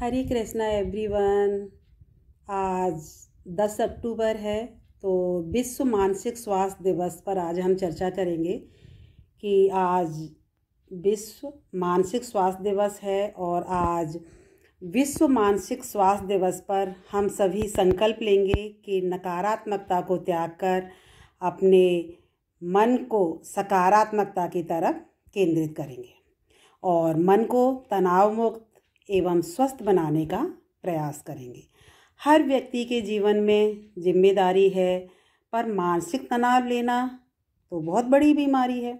हरे Krishna everyone आज 10 अक्टूबर है तो विश्व मानसिक स्वास्थ्य दिवस पर आज हम चर्चा करेंगे कि आज विश्व मानसिक स्वास्थ्य दिवस है और आज विश्व मानसिक स्वास्थ्य दिवस पर हम सभी संकल्प लेंगे कि नकारात्मकता को त्याग कर अपने मन को सकारात्मकता की तरफ केंद्रित करेंगे और मन को तनाव मुक्त एवं स्वस्थ बनाने का प्रयास करेंगे हर व्यक्ति के जीवन में जिम्मेदारी है पर मानसिक तनाव लेना तो बहुत बड़ी बीमारी है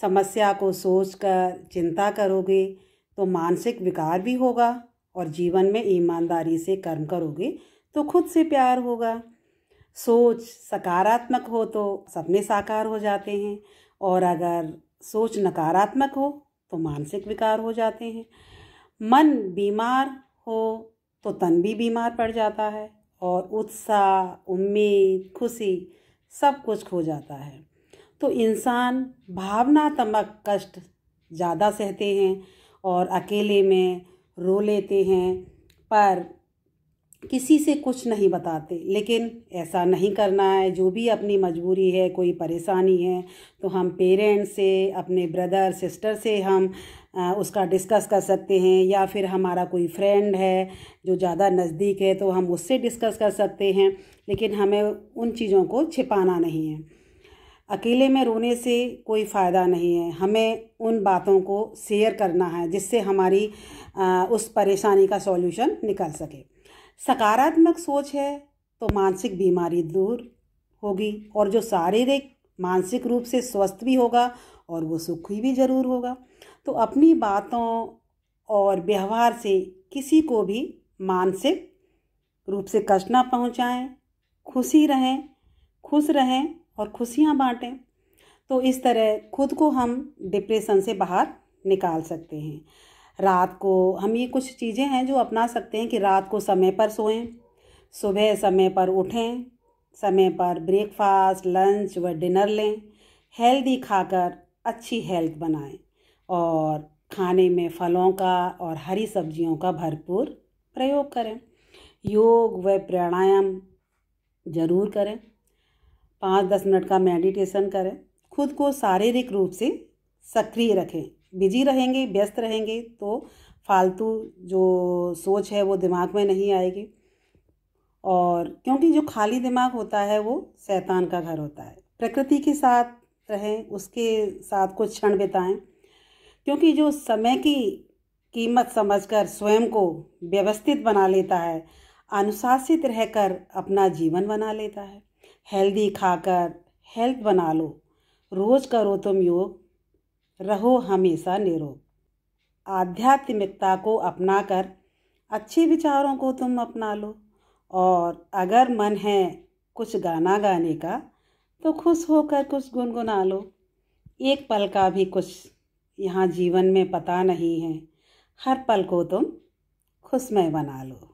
समस्या को सोच कर चिंता करोगे तो मानसिक विकार भी होगा और जीवन में ईमानदारी से कर्म करोगे तो खुद से प्यार होगा सोच सकारात्मक हो तो सपने साकार हो जाते हैं और अगर सोच नकारात्मक हो तो मानसिक विकार हो जाते हैं मन बीमार हो तो तन भी बीमार पड़ जाता है और उत्साह उम्मीद खुशी सब कुछ खो जाता है तो इंसान भावनात्मक कष्ट ज़्यादा सहते हैं और अकेले में रो लेते हैं पर किसी से कुछ नहीं बताते लेकिन ऐसा नहीं करना है जो भी अपनी मजबूरी है कोई परेशानी है तो हम पेरेंट्स से अपने ब्रदर सिस्टर से हम उसका डिस्कस कर सकते हैं या फिर हमारा कोई फ्रेंड है जो ज़्यादा नज़दीक है तो हम उससे डिस्कस कर सकते हैं लेकिन हमें उन चीज़ों को छिपाना नहीं है अकेले में रोने से कोई फ़ायदा नहीं है हमें उन बातों को शेयर करना है जिससे हमारी उस परेशानी का सॉल्यूशन निकल सके सकारात्मक सोच है तो मानसिक बीमारी दूर होगी और जो शारीरिक मानसिक रूप से स्वस्थ भी होगा और वो सुखी भी ज़रूर होगा तो अपनी बातों और व्यवहार से किसी को भी मानसिक रूप से कष्ट ना पहुँचाएँ खुशी रहें खुश रहें और खुशियाँ बाँटें तो इस तरह खुद को हम डिप्रेशन से बाहर निकाल सकते हैं रात को हम ये कुछ चीज़ें हैं जो अपना सकते हैं कि रात को समय पर सोएं सुबह समय पर उठें समय पर ब्रेकफास्ट लंच व डिनर लें हेल्दी खाकर अच्छी हेल्थ बनाएं और खाने में फलों का और हरी सब्जियों का भरपूर प्रयोग करें योग व प्राणायाम जरूर करें पाँच दस मिनट का मेडिटेशन करें खुद को शारीरिक रूप से सक्रिय रखें बिजी रहेंगे व्यस्त रहेंगे तो फालतू जो सोच है वो दिमाग में नहीं आएगी और क्योंकि जो खाली दिमाग होता है वो शैतान का घर होता है प्रकृति के साथ रहें उसके साथ कुछ क्षण बिताएं क्योंकि जो समय की कीमत समझकर स्वयं को व्यवस्थित बना लेता है अनुशासित रहकर अपना जीवन बना लेता है हेल्दी खाकर हेल्थ बना लो रोज़ करो तुम योग रहो हमेशा निरोग आध्यात्मिकता को अपनाकर अच्छे विचारों को तुम अपना लो और अगर मन है कुछ गाना गाने का तो खुश होकर कुछ गुनगुना लो एक पल का भी कुछ यहाँ जीवन में पता नहीं है हर पल को तुम खुशमय बना लो